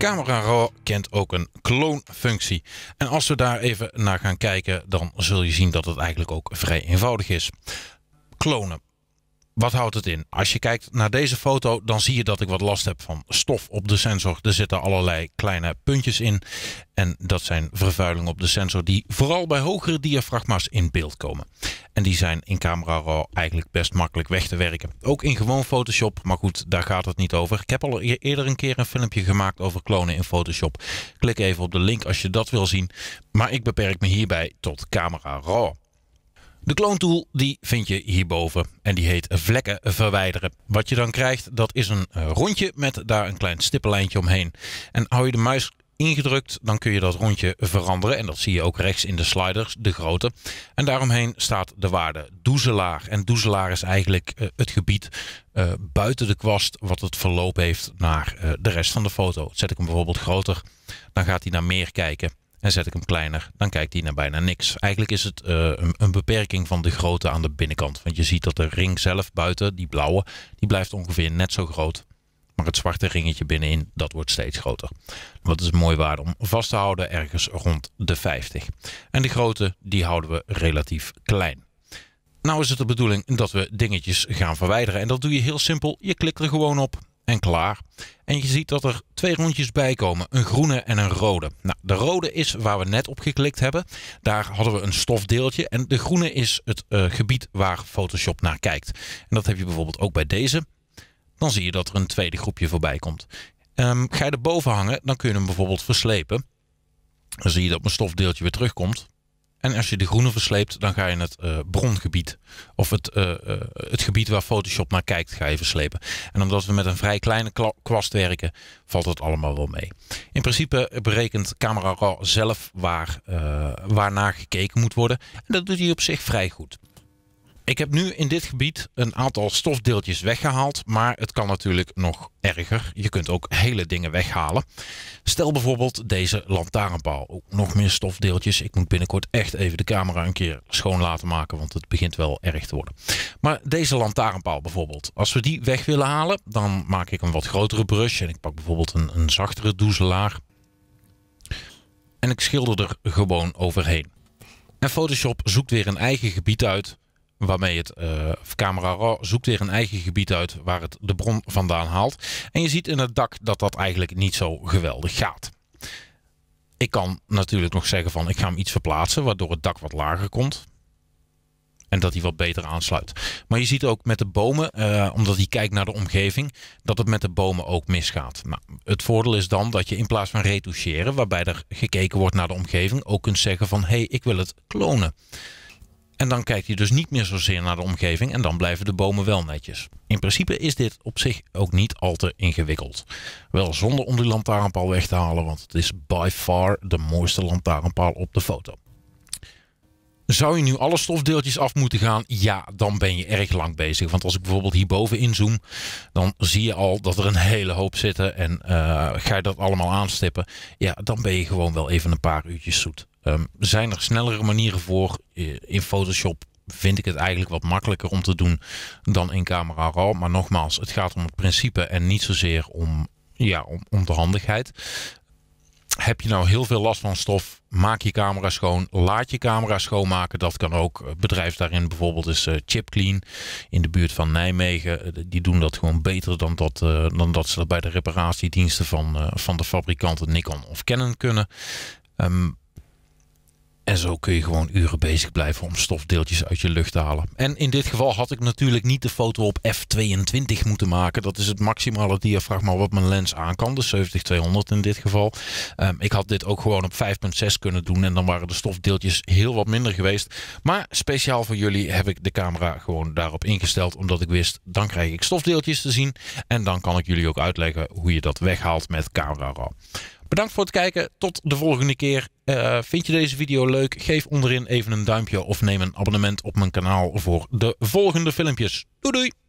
Camera Raw kent ook een kloonfunctie. En als we daar even naar gaan kijken, dan zul je zien dat het eigenlijk ook vrij eenvoudig is. Klonen. Wat houdt het in? Als je kijkt naar deze foto, dan zie je dat ik wat last heb van stof op de sensor. Er zitten allerlei kleine puntjes in. En dat zijn vervuiling op de sensor die vooral bij hogere diafragma's in beeld komen. En die zijn in camera raw eigenlijk best makkelijk weg te werken. Ook in gewoon Photoshop, maar goed, daar gaat het niet over. Ik heb al e- eerder een keer een filmpje gemaakt over klonen in Photoshop. Klik even op de link als je dat wil zien. Maar ik beperk me hierbij tot camera raw. De clone tool die vind je hierboven en die heet vlekken verwijderen. Wat je dan krijgt dat is een eh, rondje met daar een klein stippellijntje omheen. En hou je de muis ingedrukt, dan kun je dat rondje veranderen. En dat zie je ook rechts in de sliders, de grootte. En daaromheen staat de waarde doezelaar. En doezelaar is eigenlijk eh, het gebied eh, buiten de kwast wat het verloop heeft naar de rest van de foto. Zet ik hem bijvoorbeeld groter, dan gaat hij naar meer kijken. En zet ik hem kleiner, dan kijkt hij naar bijna niks. Eigenlijk is het eh, een, beperking van de grootte aan de binnenkant. Want je ziet dat de ring zelf buiten, die blauwe, die blijft ongeveer net zo groot. Maar het zwarte ringetje binnenin, dat wordt steeds groter. Wat is een mooi waarde om vast te houden, ergens rond de 50. En de grootte, die houden we relatief klein. Nou is het de bedoeling dat we dingetjes gaan verwijderen. En dat doe je heel simpel. Je klikt er gewoon op en klaar. En je ziet dat er twee rondjes bij komen, een groene en een rode. Nou, de rode is waar we net op geklikt hebben. Daar hadden we een stofdeeltje. En de groene is het eh, gebied waar Photoshop naar kijkt. En dat heb je bijvoorbeeld ook bij deze. Dan zie je dat er een tweede groepje voorbij komt. Ehm, ga je er boven hangen, dan kun je hem bijvoorbeeld verslepen. Dan zie je dat mijn stofdeeltje weer terugkomt. En als je de groene versleept, dan ga je het eh, brongebied of het, eh, eh, het gebied waar Photoshop naar kijkt, ga je verslepen. En omdat we met een vrij kleine kwast werken, valt dat allemaal wel mee. In principe berekent Camera Raw zelf waar, naar gekeken moet worden. En dat doet hij op zich vrij goed. Ik heb nu in dit gebied een aantal stofdeeltjes weggehaald, maar het kan natuurlijk nog erger. Je kunt ook hele dingen weghalen. Stel bijvoorbeeld deze lantaarnpaal. Ook nog meer stofdeeltjes. Ik moet binnenkort echt even de camera een keer schoon laten maken, want het begint wel erg te worden. Maar deze lantaarnpaal bijvoorbeeld. Als we die weg willen halen, dan maak ik een wat grotere brush en ik pak bijvoorbeeld een, een zachtere doezelaar. En ik schilder er gewoon overheen. En Photoshop zoekt weer een eigen gebied uit waarmee het uh, camera zoekt weer een eigen gebied uit waar het de bron vandaan haalt. En je ziet in het dak dat dat eigenlijk niet zo geweldig gaat. Ik kan natuurlijk nog zeggen van ik ga hem iets verplaatsen waardoor het dak wat lager komt. En dat hij wat beter aansluit. Maar je ziet ook met de bomen, eh, omdat hij kijkt naar de omgeving, dat het met de bomen ook misgaat. Nou, het voordeel is dan dat je in plaats van retoucheren, waarbij er gekeken wordt naar de omgeving, ook kunt zeggen van hé, hey, ik wil het klonen. En dan kijkt hij dus niet meer zozeer naar de omgeving en dan blijven de bomen wel netjes. In principe is dit op zich ook niet al te ingewikkeld. Wel zonder om die lantaarnpaal weg te halen, want het is by far de mooiste lantaarnpaal op de foto. Zou je nu alle stofdeeltjes af moeten gaan? Ja, dan ben je erg lang bezig. Want als ik bijvoorbeeld hierboven inzoom, dan zie je al dat er een hele hoop zitten. En eh, ga je dat allemaal aanstippen? Ja, dan ben je gewoon wel even een paar uurtjes zoet. Ehm, zijn er snellere manieren voor? Eh, in Photoshop vind ik het eigenlijk wat makkelijker om te doen dan in Camera Raw. Maar nogmaals, het gaat om het principe en niet zozeer om, ja, om, om de handigheid. Heb je nou heel veel last van stof? Maak je camera schoon. Laat je camera schoonmaken. Dat kan ook. Eh, bedrijf daarin bijvoorbeeld is eh, Chip Clean in de buurt van Nijmegen. Die doen dat gewoon beter dan dat, dan dat ze dat bij de reparatiediensten van, van de fabrikanten Nikon of Canon kunnen. Ehm, en zo kun je gewoon uren bezig blijven om stofdeeltjes uit je lucht te halen. En in dit geval had ik natuurlijk niet de foto op f22 moeten maken. Dat is het maximale diafragma wat mijn lens aan kan. De 70-200 in dit geval. Ehm, ik had dit ook gewoon op 5.6 kunnen doen. En dan waren de stofdeeltjes heel wat minder geweest. Maar speciaal voor jullie heb ik de camera gewoon daarop ingesteld. Omdat ik wist, dan krijg ik stofdeeltjes te zien. En dan kan ik jullie ook uitleggen hoe je dat weghaalt met camera raw. Bedankt voor het kijken. Tot de volgende keer. Eh, vind je deze video leuk? Geef onderin even een duimpje of neem een abonnement op mijn kanaal voor de volgende filmpjes. Doei doei!